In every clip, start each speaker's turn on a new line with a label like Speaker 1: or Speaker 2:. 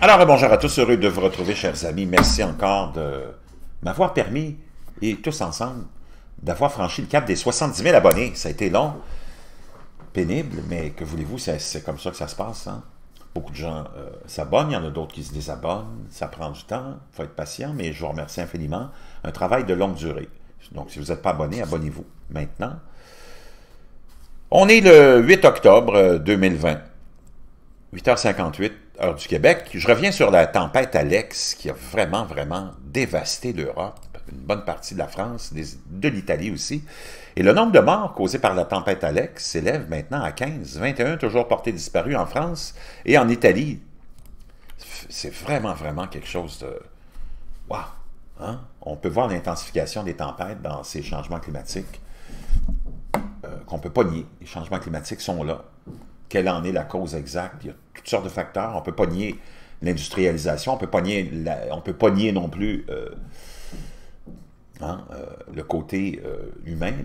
Speaker 1: Alors, euh, bonjour à tous, heureux de vous retrouver, chers amis. Merci encore de m'avoir permis, et tous ensemble, d'avoir franchi le cap des 70 000 abonnés. Ça a été long, pénible, mais que voulez-vous, c'est comme ça que ça se passe. Hein? Beaucoup de gens euh, s'abonnent, il y en a d'autres qui se désabonnent. Ça prend du temps, il faut être patient, mais je vous remercie infiniment. Un travail de longue durée. Donc, si vous n'êtes pas abonné, abonnez-vous maintenant. On est le 8 octobre 2020, euh, 8h58 heure du Québec. Je reviens sur la tempête Alex qui a vraiment, vraiment dévasté l'Europe, une bonne partie de la France, de l'Italie aussi. Et le nombre de morts causés par la tempête Alex s'élève maintenant à 15, 21 toujours portés disparus en France et en Italie. C'est vraiment, vraiment quelque chose de... Waouh! Hein? On peut voir l'intensification des tempêtes dans ces changements climatiques euh, qu'on ne peut pas nier. Les changements climatiques sont là quelle en est la cause exacte. Il y a toutes sortes de facteurs. On ne peut pas nier l'industrialisation, on ne peut pas nier, peut non plus euh, hein, euh, le côté euh, humain de,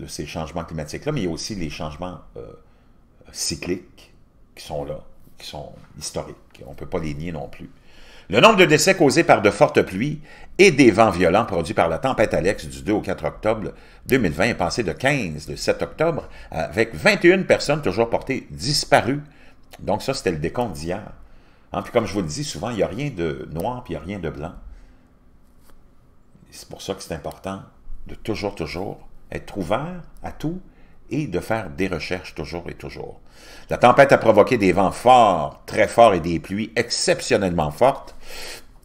Speaker 1: de, ces changements climatiques-là, mais il y a aussi les changements cycliques qui sont là, qui sont historiques. On ne peut pas les nier non plus. Le nombre de décès causés par de fortes pluies et des vents violents produits par la tempête Alex du 2 au 4 octobre 2020 est passé de 15, le 7 octobre, avec 21 personnes toujours portées disparues. Donc ça, c'était le décompte d'hier. Hein, puis comme je vous le dis souvent, il n'y a rien de noir puis il n'y a rien de blanc. C'est pour ça que c'est important de toujours, toujours être ouvert à tout et de faire des recherches toujours et toujours. La tempête a provoqué des vents forts, très forts et des pluies exceptionnellement fortes,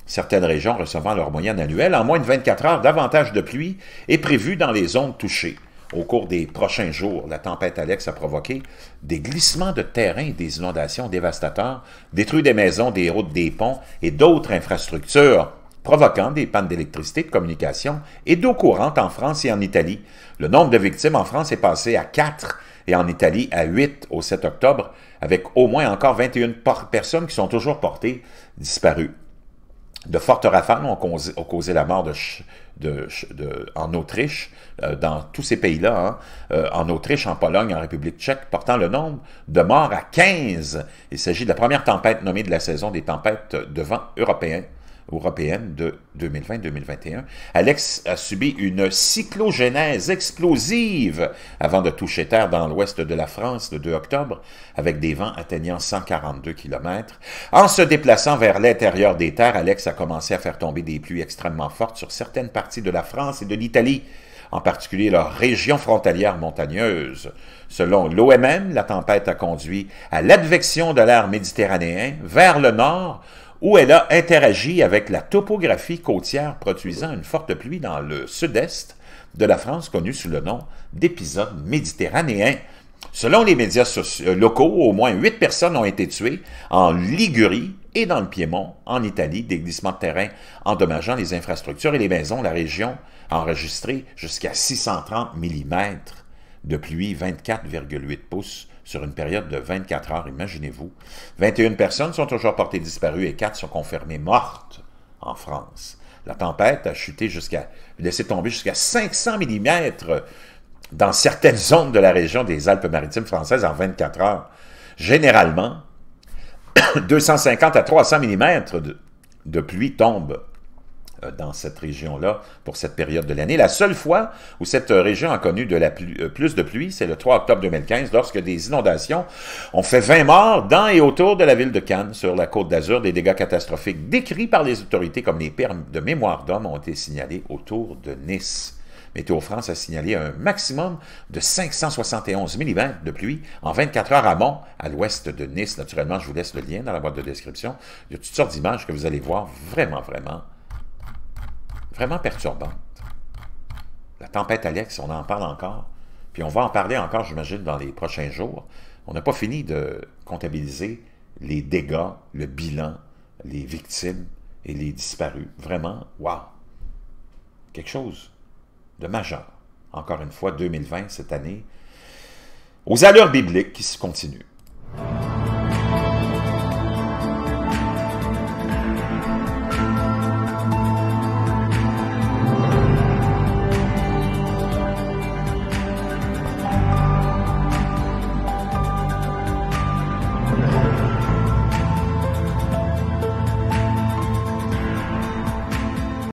Speaker 1: certaines régions recevant leur moyenne annuelle en moins de 24 heures, davantage de pluie est prévue dans les zones touchées. Au cours des prochains jours, la tempête Alex a provoqué des glissements de terrain et des inondations dévastateurs, détruit des maisons, des routes, des ponts et d'autres infrastructures provoquant des pannes d'électricité, de communication et d'eau courante en France et en Italie. Le nombre de victimes en France est passé à 4 et en Italie à 8 au 7 octobre, avec au moins encore 21 personnes qui sont toujours portées disparues. De fortes rafales ont causé, la mort en Autriche, euh, dans tous ces pays-là, hein, euh, en Autriche, en Pologne, en République tchèque, portant le nombre de morts à 15. Il s'agit de la première tempête nommée de la saison des tempêtes de vent européen européenne de 2020-2021. Alex a subi une cyclogénèse explosive avant de toucher terre dans l'ouest de la France le 2 octobre, avec des vents atteignant 142 km. En se déplaçant vers l'intérieur des terres, Alex a commencé à faire tomber des pluies extrêmement fortes sur certaines parties de la France et de l'Italie en particulier leurs régions frontalières montagneuses. Selon l'OMM, la tempête a conduit à l'advection de l'air méditerranéen vers le nord, où elle a interagi avec la topographie côtière produisant une forte pluie dans le sud-est de la France connue sous le nom d'épisode méditerranéen. Selon les médias euh, locaux, au moins huit personnes ont été tuées en Ligurie et dans le Piémont, en Italie, des glissements de terrain endommageant les infrastructures et les maisons. La région a enregistré jusqu'à 630 mm de pluie, 24,8 pouces sur une période de 24 heures, imaginez-vous. 21 personnes sont toujours portées disparues et 4 sont confirmées mortes en France. La tempête a chuté jusqu'à, laissé tomber jusqu'à 500 mm dans certaines zones de la région des Alpes-Maritimes françaises en 24 heures. Généralement, 250 à 300 mm de, de pluie tombent euh, dans cette région-là pour cette période de l'année. La seule fois où cette euh, région a connu de la euh, plus de pluie, c'est le 3 octobre 2015, lorsque des inondations ont fait 20 morts dans et autour de la ville de Cannes, sur la côte d'Azur. Des dégâts catastrophiques décrits par les autorités comme les pertes de mémoire d'homme ont été signalés autour de Nice. Météo France a signalé un maximum de 571 mm de pluie en 24 heures à Mont, à l'ouest de Nice. Naturellement, je vous laisse le lien dans la boîte de description. Il y a toutes sortes d'images que vous allez voir vraiment, vraiment vraiment perturbante. La tempête Alex, on en parle encore, puis on va en parler encore, j'imagine, dans les prochains jours. On n'a pas fini de comptabiliser les dégâts, le bilan, les victimes et les disparus. Vraiment, waouh! Quelque chose de majeur. Encore une fois, 2020, cette année, aux allures bibliques qui se continuent.